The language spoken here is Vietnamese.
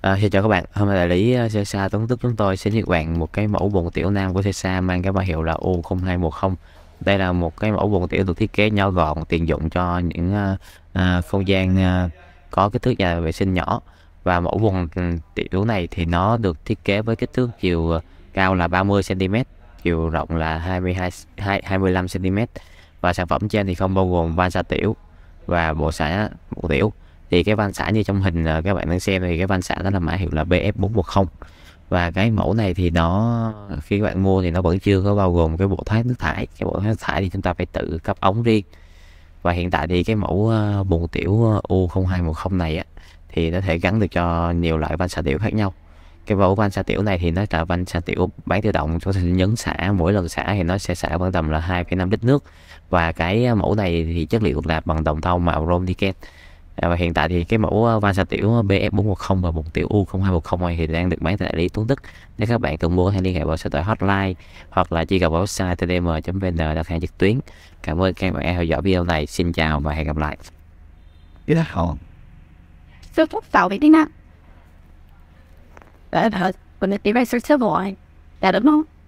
À, ờ, xin chào các bạn, hôm nay đại lý uh, ờ, Sesa Tuấn Tức chúng tôi sẽ với các bạn một cái mẫu bồn tiểu nam của Sesa mang cái bài hiệu là U0210 Đây là một cái mẫu bồn tiểu được thiết kế nhỏ gọn, tiện dụng cho những uh, uh, không gian uh, có kích thước nhà vệ sinh nhỏ Và mẫu bồn tiểu này thì nó được thiết kế với kích thước chiều cao là 30cm, chiều rộng là 22, 25cm Và sản phẩm trên thì không bao gồm van xà tiểu và bộ xả bộ tiểu thì cái van xả như trong hình các bạn đang xem thì cái van xả đó là mã hiệu là BF410 và cái mẫu này thì nó khi các bạn mua thì nó vẫn chưa có bao gồm cái bộ thoát nước thải cái bộ thoát nước thải thì chúng ta phải tự cấp ống riêng và hiện tại thì cái mẫu ờ, bồn tiểu ờ, U0210 này á, thì nó thể gắn được cho nhiều loại van xả tiểu khác nhau cái mẫu van xả tiểu này thì nó là van xả tiểu bán tự động chúng ta nhấn xả mỗi lần xả thì nó sẽ xả khoảng tầm là 2,5 lít nước và cái ờ, mẫu này thì chất liệu là bằng đồng thau màu chrome niken À, và hiện tại thì cái mẫu ờ, van xà tiểu ờ, BF410 và một tiểu U0210 này thì đang được bán tại đại lý Tuấn Đức. nếu các bạn cần mua hãy liên hệ vào số thoại hotline hoặc là truy cập vào website tdm.vn đặt hàng trực tuyến cảm ơn các bạn đã theo dõi video này xin chào và hẹn gặp lại rất hồn số thuốc sáu vậy đi nào đã thật mình đi ra số thứ bảy đã đúng không